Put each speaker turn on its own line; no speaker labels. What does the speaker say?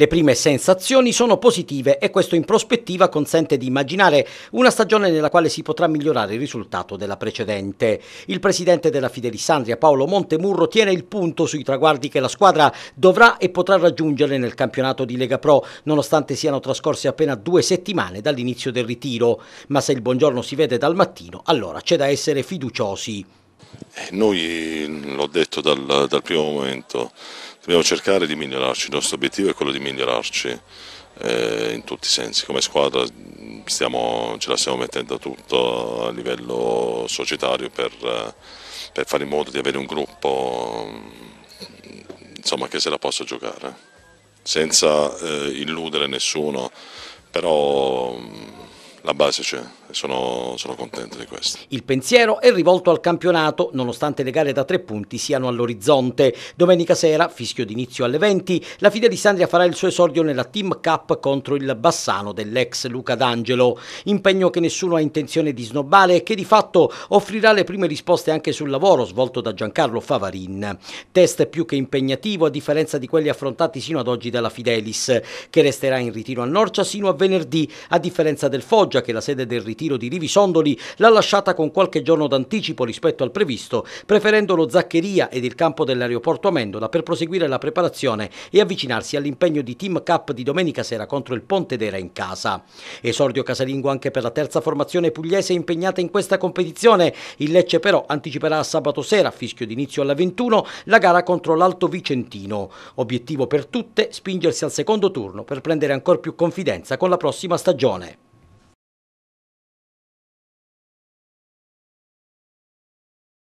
Le prime sensazioni sono positive e questo in prospettiva consente di immaginare una stagione nella quale si potrà migliorare il risultato della precedente. Il presidente della Fidelissandria Paolo Montemurro tiene il punto sui traguardi che la squadra dovrà e potrà raggiungere nel campionato di Lega Pro, nonostante siano trascorse appena due settimane dall'inizio del ritiro. Ma se il buongiorno si vede dal mattino, allora c'è da essere fiduciosi.
Eh, noi, l'ho detto dal, dal, primo momento, dobbiamo cercare di migliorarci, il nostro obiettivo è quello di migliorarci eh, in tutti i sensi, come squadra mm, stiamo, ce la stiamo mettendo tutto a livello societario per, eh, per fare in modo di avere un gruppo mm, insomma, che se la possa giocare, senza eh, illudere nessuno, però mm, la base c'è e sono, sono, contento di questo.
Il pensiero è rivolto al campionato, nonostante le gare da tre punti siano all'orizzonte. Domenica sera, fischio d'inizio alle 20, la figlia di Sandria farà il suo esordio nella Team Cup contro il Bassano dell'ex Luca D'Angelo. Impegno che nessuno ha intenzione di snobbare e che di fatto offrirà le prime risposte anche sul lavoro svolto da Giancarlo Favarin. Test più che impegnativo a differenza di quelli affrontati sino ad oggi dalla Fidelis, che resterà in ritiro a Norcia sino a venerdì, a differenza del Foggio appoggia che la sede del ritiro di Rivisondoli l'ha lasciata con qualche giorno d'anticipo rispetto al previsto, preferendo lo Zaccheria ed il campo dell'aeroporto Amendola per proseguire la preparazione e avvicinarsi all'impegno di Team Cup di domenica sera contro il Ponte d'Era in casa. Esordio casalingo anche per la terza formazione pugliese impegnata in questa competizione. Il Lecce però anticiperà a sabato sera, fischio d'inizio alla 21, la gara contro l'Alto Vicentino. Obiettivo per tutte, spingersi al secondo turno per prendere ancora più confidenza con la prossima stagione.